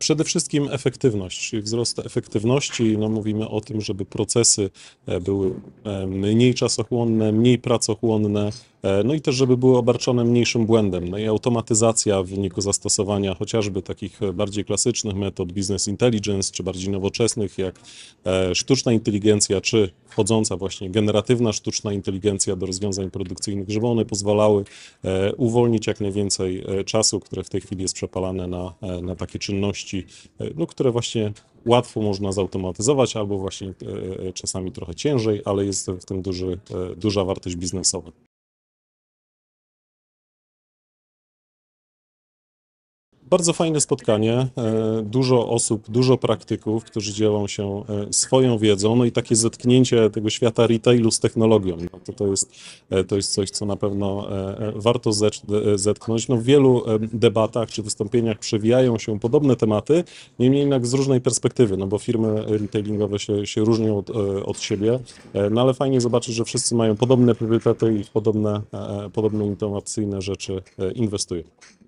Przede wszystkim efektywność, wzrost efektywności. No, mówimy o tym, żeby procesy e, były e, mniej czasochłonne, mniej pracochłonne, E, no i też, żeby były obarczone mniejszym błędem. No i automatyzacja w wyniku zastosowania chociażby takich e, bardziej klasycznych metod business intelligence, czy bardziej nowoczesnych, jak e, sztuczna inteligencja, czy wchodząca właśnie generatywna sztuczna inteligencja do rozwiązań produkcyjnych, żeby one pozwalały uwolnić jak najwięcej czasu, które w tej chwili jest przepalane na, na takie czynności, no, które właśnie łatwo można zautomatyzować, albo właśnie czasami trochę ciężej, ale jest w tym duży, duża wartość biznesowa. Bardzo fajne spotkanie, e, dużo osób, dużo praktyków, którzy dzielą się e, swoją wiedzą, no i takie zetknięcie tego świata retailu z technologią, no to, to, jest, e, to jest coś, co na pewno warto zetknąć. No w wielu debatach czy wystąpieniach przewijają się podobne tematy, niemniej jednak z różnej perspektywy, no bo firmy retailingowe się, się różnią od, od siebie, no ale fajnie zobaczyć, że wszyscy mają podobne priorytety i podobne, podobne innowacyjne rzeczy inwestują.